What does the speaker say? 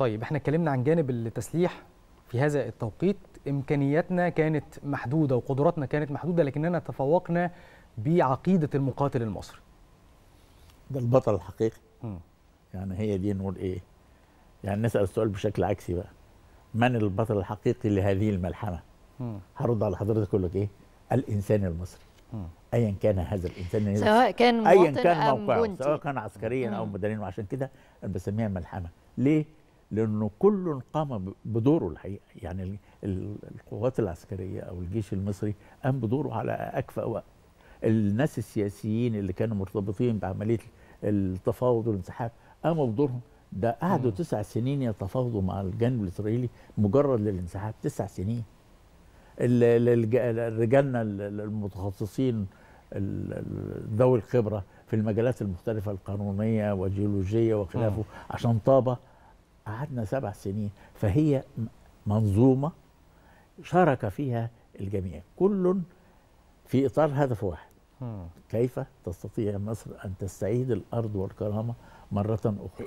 طيب احنا اتكلمنا عن جانب التسليح في هذا التوقيت امكانياتنا كانت محدوده وقدراتنا كانت محدوده لكننا تفوقنا بعقيده المقاتل المصري ده البطل الحقيقي م. يعني هي دي نقول ايه يعني نسال السؤال بشكل عكسي بقى من البطل الحقيقي لهذه الملحمه هرد على حضرتك اقول لك ايه الانسان المصري ايا كان هذا الانسان يعني سواء كان مواطن ايا كان موقعه سواء كان عسكريا او مدنيا وعشان كده انا بسميها ملحمه ليه لأنه كل قام بدوره الحقيقة يعني القوات العسكرية أو الجيش المصري قام بدوره على أكفأ وقت الناس السياسيين اللي كانوا مرتبطين بعملية التفاوض والانسحاب قاموا بدورهم ده قعدوا تسع سنين يتفاوضوا مع الجانب الإسرائيلي مجرد للانسحاب تسع سنين رجالنا المتخصصين ذوي الخبرة في المجالات المختلفة القانونية والجيولوجية وخلافه عشان طابة قعدنا سبع سنين فهي منظومة شارك فيها الجميع كل في إطار هدف واحد كيف تستطيع مصر أن تستعيد الأرض والكرامة مرة أخرى